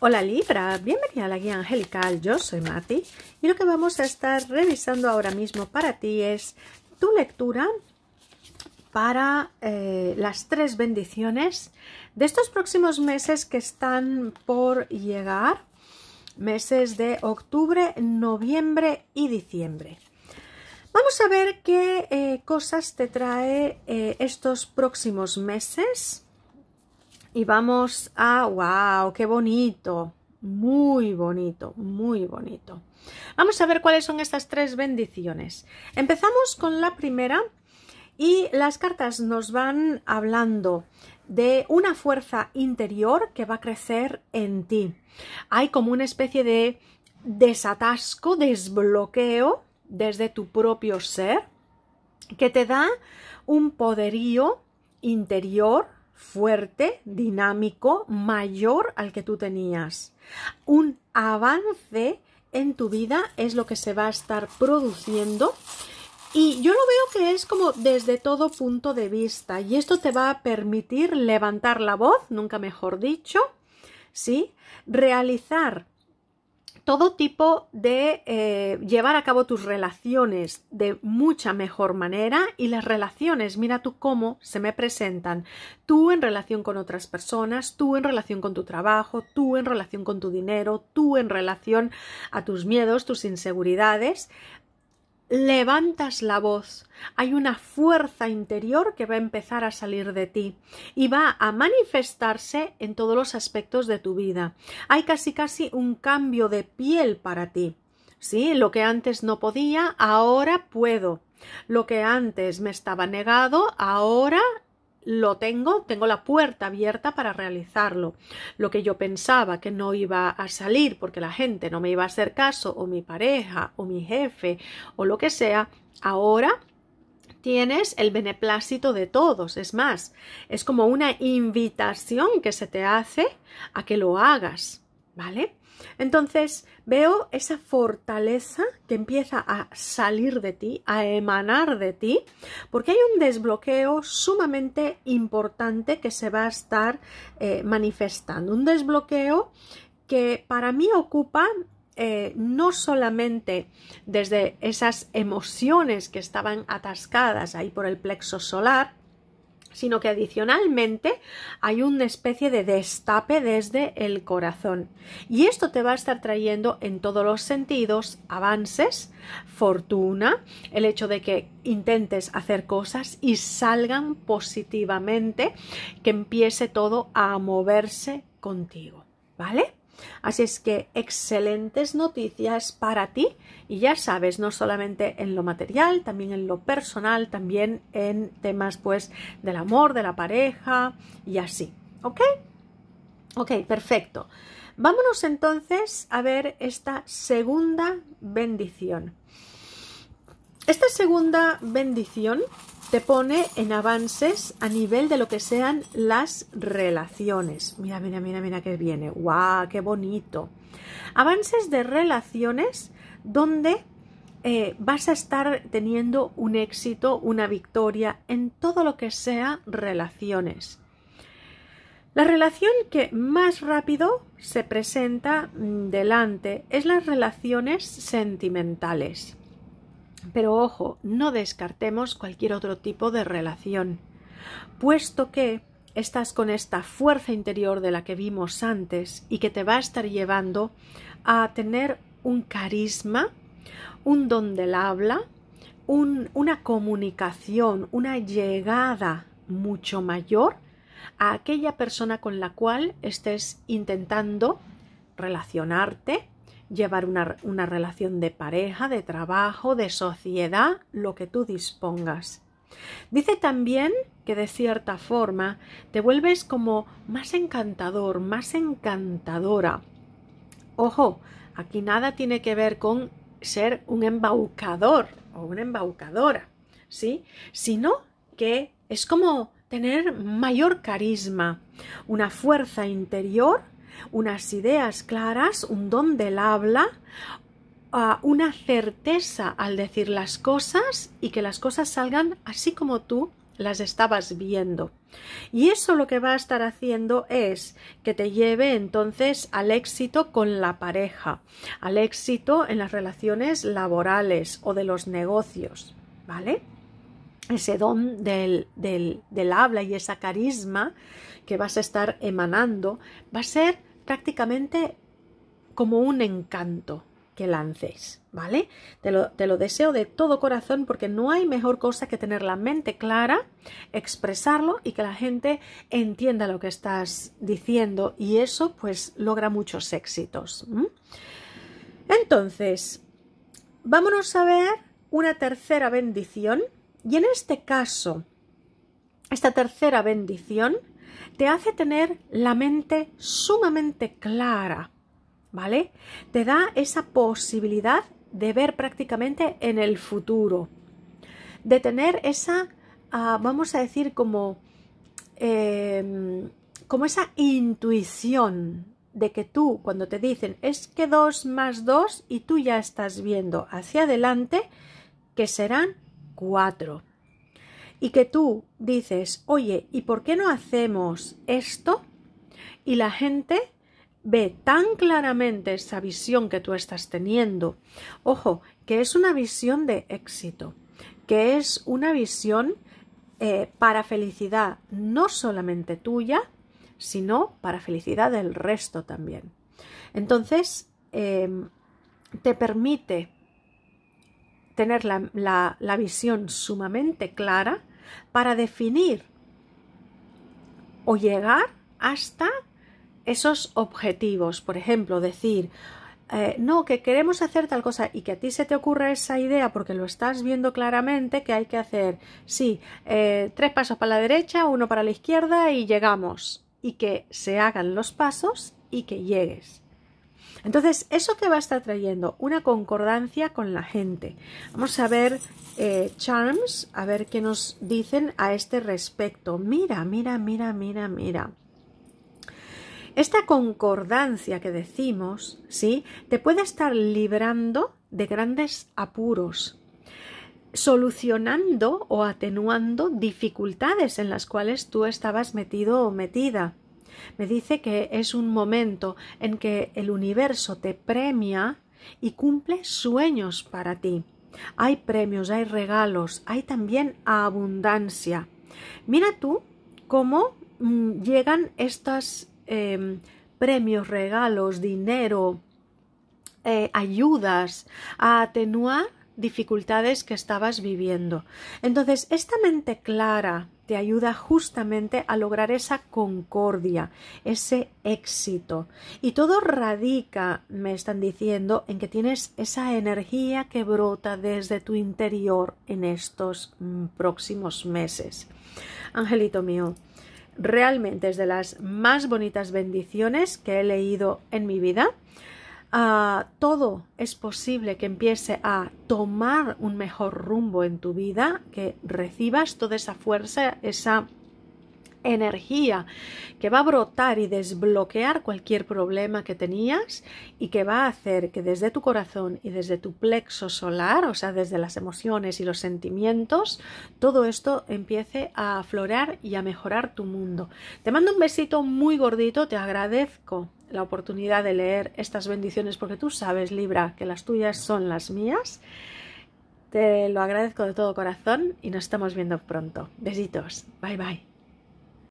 Hola Libra, bienvenida a la guía angelical, yo soy Mati y lo que vamos a estar revisando ahora mismo para ti es tu lectura para eh, las tres bendiciones de estos próximos meses que están por llegar, meses de octubre, noviembre y diciembre. Vamos a ver qué eh, cosas te trae eh, estos próximos meses y vamos a, wow, qué bonito, muy bonito, muy bonito. Vamos a ver cuáles son estas tres bendiciones. Empezamos con la primera y las cartas nos van hablando de una fuerza interior que va a crecer en ti. Hay como una especie de desatasco, desbloqueo desde tu propio ser que te da un poderío interior fuerte, dinámico, mayor al que tú tenías. Un avance en tu vida es lo que se va a estar produciendo y yo lo veo que es como desde todo punto de vista y esto te va a permitir levantar la voz, nunca mejor dicho, ¿sí? Realizar todo tipo de eh, llevar a cabo tus relaciones de mucha mejor manera y las relaciones, mira tú cómo se me presentan, tú en relación con otras personas, tú en relación con tu trabajo, tú en relación con tu dinero, tú en relación a tus miedos, tus inseguridades, levantas la voz, hay una fuerza interior que va a empezar a salir de ti y va a manifestarse en todos los aspectos de tu vida. Hay casi casi un cambio de piel para ti. Sí, lo que antes no podía, ahora puedo. Lo que antes me estaba negado, ahora lo tengo, tengo la puerta abierta para realizarlo. Lo que yo pensaba que no iba a salir porque la gente no me iba a hacer caso, o mi pareja, o mi jefe, o lo que sea, ahora tienes el beneplácito de todos. Es más, es como una invitación que se te hace a que lo hagas. ¿vale? Entonces veo esa fortaleza que empieza a salir de ti, a emanar de ti, porque hay un desbloqueo sumamente importante que se va a estar eh, manifestando. Un desbloqueo que para mí ocupa eh, no solamente desde esas emociones que estaban atascadas ahí por el plexo solar, sino que adicionalmente hay una especie de destape desde el corazón. Y esto te va a estar trayendo en todos los sentidos avances, fortuna, el hecho de que intentes hacer cosas y salgan positivamente, que empiece todo a moverse contigo, ¿vale? Así es que excelentes noticias para ti y ya sabes, no solamente en lo material, también en lo personal, también en temas pues del amor, de la pareja y así. ¿Ok? Ok, perfecto. Vámonos entonces a ver esta segunda bendición. Esta segunda bendición te pone en avances a nivel de lo que sean las relaciones. Mira, mira, mira, mira que viene. ¡Guau! ¡Qué bonito! Avances de relaciones donde eh, vas a estar teniendo un éxito, una victoria en todo lo que sea relaciones. La relación que más rápido se presenta mm, delante es las relaciones sentimentales. Pero ojo, no descartemos cualquier otro tipo de relación, puesto que estás con esta fuerza interior de la que vimos antes y que te va a estar llevando a tener un carisma, un don del habla, una comunicación, una llegada mucho mayor a aquella persona con la cual estés intentando relacionarte, llevar una, una relación de pareja, de trabajo, de sociedad, lo que tú dispongas. Dice también que de cierta forma te vuelves como más encantador, más encantadora. Ojo, aquí nada tiene que ver con ser un embaucador o una embaucadora, ¿sí? Sino que es como tener mayor carisma, una fuerza interior unas ideas claras, un don del habla, una certeza al decir las cosas y que las cosas salgan así como tú las estabas viendo. Y eso lo que va a estar haciendo es que te lleve entonces al éxito con la pareja, al éxito en las relaciones laborales o de los negocios, ¿vale? Ese don del, del, del habla y esa carisma que vas a estar emanando va a ser prácticamente como un encanto que lances, ¿vale? Te lo, deseo de todo corazón porque no hay mejor cosa que tener la mente clara, expresarlo y que la gente entienda lo que estás diciendo y eso pues logra muchos éxitos. Entonces, vámonos a ver una tercera bendición y en este caso, esta tercera bendición te hace tener la mente sumamente clara, ¿vale? Te da esa posibilidad de ver prácticamente en el futuro, de tener esa, ah, vamos a decir, como, em, como esa intuición de que tú, cuando te dicen es que dos más dos y tú ya estás viendo hacia adelante, que serán cuatro y que tú dices, oye, ¿y por qué no hacemos esto? Y la gente ve tan claramente esa visión que tú estás teniendo. Ojo, que es una visión de éxito, que es una visión eh, para felicidad no solamente tuya, sino para felicidad del resto también. Entonces, em, te permite tener la, la, visión sumamente clara para definir o llegar hasta esos objetivos. Por ejemplo, decir, eh, no, que queremos hacer tal cosa y que a ti se te ocurra esa idea porque lo estás viendo claramente que hay que hacer, sí, eh, tres pasos para la derecha, uno para la izquierda y llegamos. Y que se hagan los pasos y que llegues. Entonces, eso qué va a estar trayendo una concordancia con la gente. Vamos a ver eh, Charms, a ver qué nos dicen a este respecto. Mira, mira, mira, mira, mira. Esta concordancia que decimos, ¿sí? Te puede estar librando de grandes apuros, solucionando o atenuando dificultades en las cuales tú estabas metido o metida. Me dice que es un momento en que el universo te premia y cumple sueños para ti. Hay premios, hay regalos, hay también abundancia. Mira tú cómo mm, llegan estos em, premios, regalos, dinero, eh, ayudas a atenuar dificultades que estabas viviendo. Entonces, esta mente clara, te ayuda justamente a lograr esa concordia, ese éxito. Y todo radica, me están diciendo, en que tienes esa energía que brota desde tu interior en estos mm, próximos meses. Angelito mío, realmente es de las más bonitas bendiciones que he leído en mi vida Ah, todo es posible que empiece a tomar un mejor rumbo en tu vida, que recibas toda esa fuerza, esa energía que va a brotar y desbloquear cualquier problema que tenías y que va a hacer que desde tu corazón y desde tu plexo solar, o sea, desde las emociones y los sentimientos, todo esto empiece a aflorar y a mejorar tu mundo. Te mando un besito muy gordito, te agradezco la oportunidad de leer estas bendiciones porque tú sabes, Libra, que las tuyas son las mías. Te lo agradezco de todo corazón y nos estamos viendo pronto. Besitos. Bye bye.